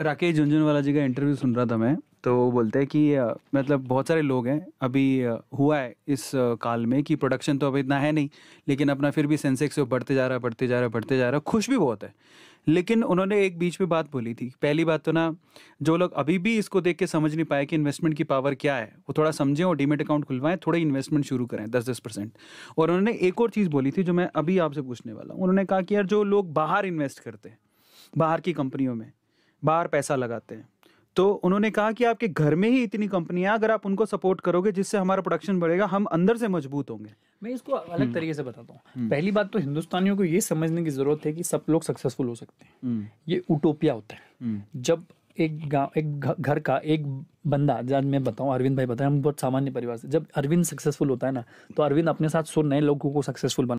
राकेश झुंझुनवाला जी का इंटरव्यू सुन रहा था मैं तो वो बोलते हैं कि मतलब बहुत सारे लोग हैं अभी हुआ है इस काल में कि प्रोडक्शन तो अभी इतना है नहीं लेकिन अपना फिर भी सेंसेक्स वो बढ़ते जा रहा है बढ़ते जा रहा है बढ़ते जा रहा है खुश भी बहुत है लेकिन उन्होंने एक बीच में बात बोली थी पहली बात तो ना जो लोग अभी भी इसको देख के समझ नहीं पाए कि इन्वेस्टमेंट की पावर क्या है वो थोड़ा समझें और डीमेट अकाउंट खुलवाएं थोड़े इन्वेस्टमेंट शुरू करें दस दस परसेंट और उन्होंने एक और चीज़ बोली थी जो मैं अभी आपसे पूछने वाला हूँ उन्होंने कहा कि यार जो लोग बाहर इन्वेस्ट करते हैं बाहर की कंपनियों में बाहर पैसा लगाते हैं तो उन्होंने कहा कि आपके घर में ही इतनी कंपनियां अगर आप उनको सपोर्ट करोगे जिससे हमारा प्रोडक्शन बढ़ेगा हम अंदर से मजबूत होंगे मैं इसको अलग हम्म। तरीके से बताता हूँ हम्म। पहली बात तो हिंदुस्तानियों को ये समझने की जरूरत है कि सब लोग सक्सेसफुल हो सकते हैं हम्म। ये उटोपिया होता है जब एक गांव एक घर का एक बंदा जब मैं बताऊँ अरविंद भाई बताएं हम बहुत सामान्य परिवार से जब अरविंद सक्सेसफुल होता है ना तो अरविंद अपने साथ सौ नए लोगों को सक्सेसफुल बना